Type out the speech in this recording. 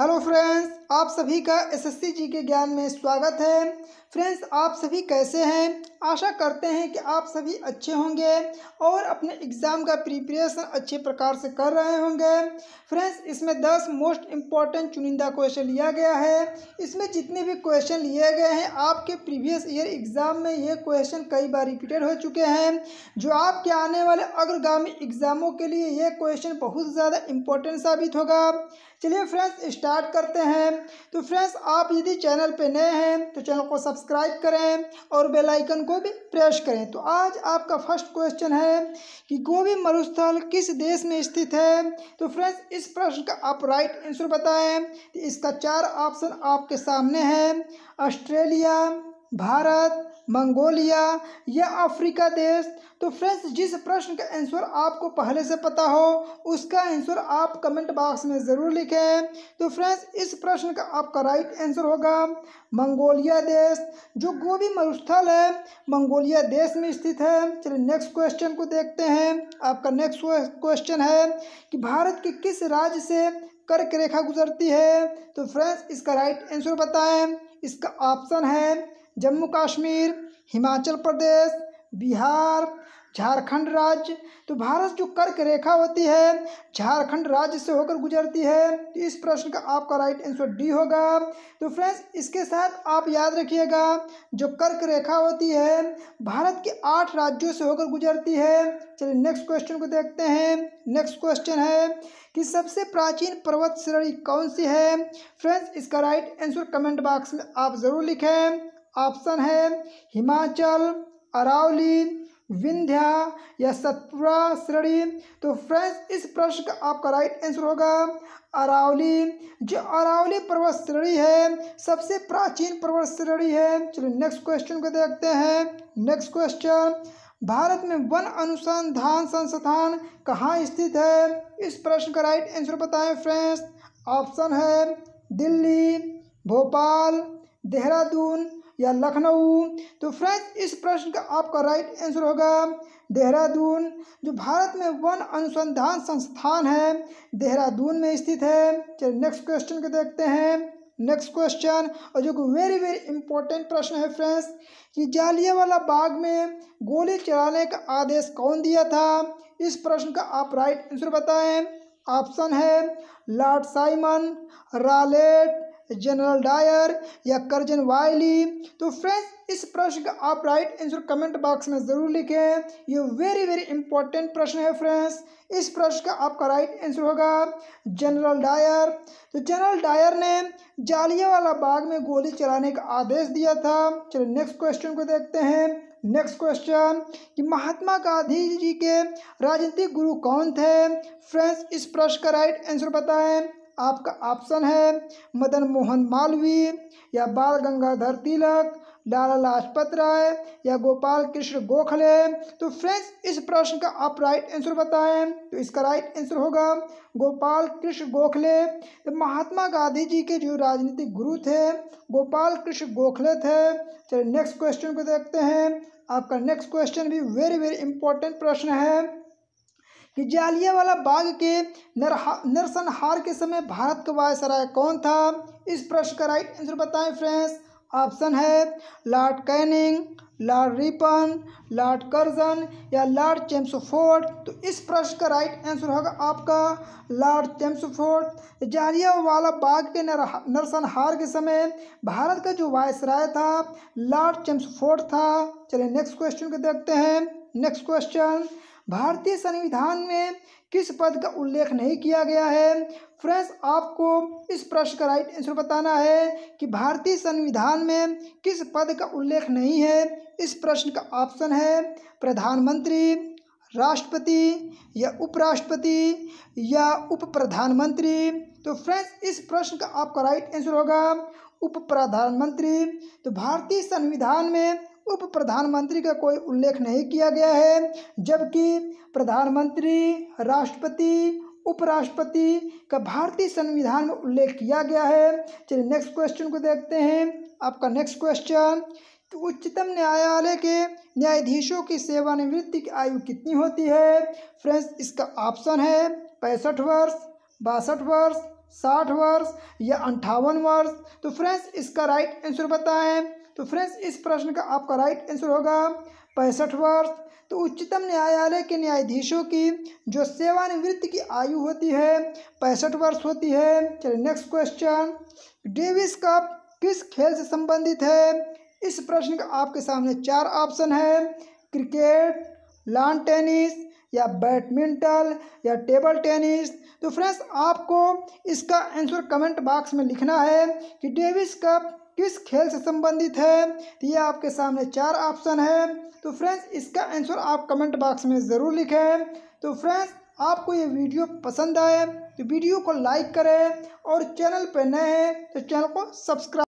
hello friends आप सभी का एसएससी जी के ज्ञान में स्वागत है फ्रेंड्स आप सभी कैसे हैं आशा करते हैं कि आप सभी अच्छे होंगे और अपने एग्ज़ाम का प्रिपरेशन अच्छे प्रकार से कर रहे होंगे फ्रेंड्स इसमें 10 मोस्ट इम्पॉर्टेंट चुनिंदा क्वेश्चन लिया गया है इसमें जितने भी क्वेश्चन लिए गए हैं आपके प्रीवियस ईयर एग्ज़ाम में ये क्वेश्चन कई बार रिपीटेड हो चुके हैं जो आपके आने वाले अग्रगामी एग्ज़ामों के लिए ये क्वेश्चन बहुत ज़्यादा इम्पोर्टेंट साबित होगा चलिए फ्रेंड्स स्टार्ट करते हैं तो फ्रेंड्स आप यदि चैनल पर नए हैं तो चैनल को सब्सक्राइब करें और बेलाइकन को भी प्रेस करें तो आज आपका फर्स्ट क्वेश्चन है कि गोभी मरुस्थल किस देश में स्थित है तो फ्रेंड्स इस प्रश्न का आप राइट आंसर बताएं तो इसका चार ऑप्शन आपके सामने है ऑस्ट्रेलिया भारत मंगोलिया या अफ्रीका देश तो फ्रेंड्स जिस प्रश्न का आंसर आपको पहले से पता हो उसका आंसर आप कमेंट बॉक्स में ज़रूर लिखें तो फ्रेंड्स इस प्रश्न का आपका राइट आंसर होगा मंगोलिया देश जो गोभी मरुस्थल है मंगोलिया देश में स्थित है चलिए नेक्स्ट क्वेश्चन को देखते हैं आपका नेक्स्ट क्वेश्चन है कि भारत के किस राज्य से कर्क रेखा गुजरती है तो फ्रेंड्स इसका राइट आंसर बताएं इसका ऑप्शन है जम्मू कश्मीर हिमाचल प्रदेश बिहार झारखंड राज्य तो भारत जो कर्क रेखा होती है झारखंड राज्य से होकर गुजरती है तो इस प्रश्न का आपका राइट आंसर डी होगा तो फ्रेंड्स इसके साथ आप याद रखिएगा जो कर्क रेखा होती है भारत के आठ राज्यों से होकर गुजरती है चलिए नेक्स्ट क्वेश्चन को देखते हैं नेक्स्ट क्वेश्चन है कि सबसे प्राचीन पर्वत श्रेणी कौन सी है फ्रेंड्स इसका राइट आंसर कमेंट बॉक्स में आप ज़रूर लिखें ऑप्शन है हिमाचल अरावली विंध्या या सतपुरा श्रेणी तो फ्रेंड्स इस प्रश्न का आपका राइट आंसर होगा अरावली जो अरावली पर्वत श्रेणी है सबसे प्राचीन पर्वत श्रेणी है चलिए नेक्स्ट क्वेश्चन को देखते हैं नेक्स्ट क्वेश्चन भारत में वन अनुसंधान संस्थान कहाँ स्थित है इस प्रश्न का राइट आंसर बताएं फ्रेंड्स ऑप्शन है दिल्ली भोपाल देहरादून या लखनऊ तो फ्रेंड्स इस प्रश्न का आपका राइट आंसर होगा देहरादून जो भारत में वन अनुसंधान संस्थान है देहरादून में स्थित है चलिए नेक्स्ट क्वेश्चन को देखते हैं नेक्स्ट क्वेश्चन और जो वेरी वेरी इंपॉर्टेंट प्रश्न है फ्रेंड्स कि जालियावाला बाग में गोली चलाने का आदेश कौन दिया था इस प्रश्न का आप राइट आंसर बताएं ऑप्शन है Lord Simon Rowlatt General Dyer या कर्जन वायली तो फ्रेंड्स इस प्रश्न का आप राइट आंसर कमेंट बॉक्स में ज़रूर लिखें ये वेरी वेरी इंपॉर्टेंट प्रश्न है फ्रेंड्स इस प्रश्न का आपका राइट आंसर होगा जनरल डायर तो जनरल डायर ने जालियावाला बाग में गोली चलाने का आदेश दिया था चलो नेक्स्ट क्वेश्चन को देखते हैं नेक्स्ट क्वेश्चन कि महात्मा गांधी जी के राजनीतिक गुरु कौन थे फ्रेंड्स इस प्रश्न का राइट आंसर बताएं आपका ऑप्शन है मदन मोहन मालवीय या बाल गंगाधर तिलक लाला लाजपत राय या गोपाल कृष्ण गोखले तो फ्रेंड्स इस प्रश्न का आप राइट आंसर बताएं तो इसका राइट आंसर होगा गोपाल कृष्ण गोखले तो महात्मा गांधी जी के जो राजनीतिक गुरु थे गोपाल कृष्ण गोखले थे चलिए नेक्स्ट क्वेश्चन को देखते हैं आपका नेक्स्ट क्वेश्चन भी वेरी वेरी इंपॉर्टेंट प्रश्न है कि जालियावाला बाग के नरहा नरसंहार के समय भारत का वायसराय कौन था इस प्रश्न का राइट आंसर बताएं फ्रेंड्स ऑप्शन है Lord Canning Lord Ripon Lord Curzon या लॉर्ड चेम्सफोर्ड तो इस प्रश्न का राइट आंसर होगा आपका लॉर्ड चेम्सफोर्ड जालियावाला बाग के नरसंहार के समय भारत का जो वायसराय था लॉर्ड चेम्सफोर्ड था चलिए नेक्स्ट क्वेश्चन को देखते हैं नेक्स्ट क्वेश्चन भारतीय संविधान में किस पद का उल्लेख नहीं किया गया है फ्रेंड्स आपको इस प्रश्न का राइट आंसर बताना है कि भारतीय संविधान में किस पद का उल्लेख नहीं है इस प्रश्न का ऑप्शन है प्रधानमंत्री राष्ट्रपति या उपराष्ट्रपति या उप प्रधानमंत्री तो फ्रेंड्स इस प्रश्न का आपका राइट आंसर होगा उप प्रधानमंत्री तो भारतीय संविधान में उप प्रधानमंत्री का कोई उल्लेख नहीं किया गया है जबकि प्रधानमंत्री राष्ट्रपति उपराष्ट्रपति का भारतीय संविधान में उल्लेख किया गया है चलिए नेक्स्ट क्वेश्चन को देखते हैं आपका नेक्स्ट क्वेश्चन तो उच्चतम न्यायालय के न्यायाधीशों की सेवानिवृत्ति की आयु कितनी होती है फ्रेंड्स इसका ऑप्शन है पैंसठ वर्ष बासठ वर्ष साठ वर्ष या अंठावन वर्ष तो फ्रेंड्स इसका राइट आंसर बताएं तो फ्रेंड्स इस प्रश्न का आपका राइट आंसर होगा पैंसठ वर्ष तो उच्चतम न्यायालय के न्यायाधीशों की जो सेवानिवृत्ति की आयु होती है पैंसठ वर्ष होती है चलिए नेक्स्ट क्वेश्चन डेविस कप किस खेल से संबंधित है इस प्रश्न का आपके सामने चार ऑप्शन है क्रिकेट लॉन टेनिस या बैडमिंटन या टेबल टेनिस तो फ्रेंड्स आपको इसका आंसर कमेंट बॉक्स में लिखना है कि डेविस कप किस खेल से संबंधित है तो ये आपके सामने चार ऑप्शन है तो फ्रेंड्स इसका आंसर आप कमेंट बॉक्स में ज़रूर लिखें तो फ्रेंड्स आपको ये वीडियो पसंद आए तो वीडियो को लाइक करें और चैनल पर नए हैं तो चैनल को सब्सक्राइब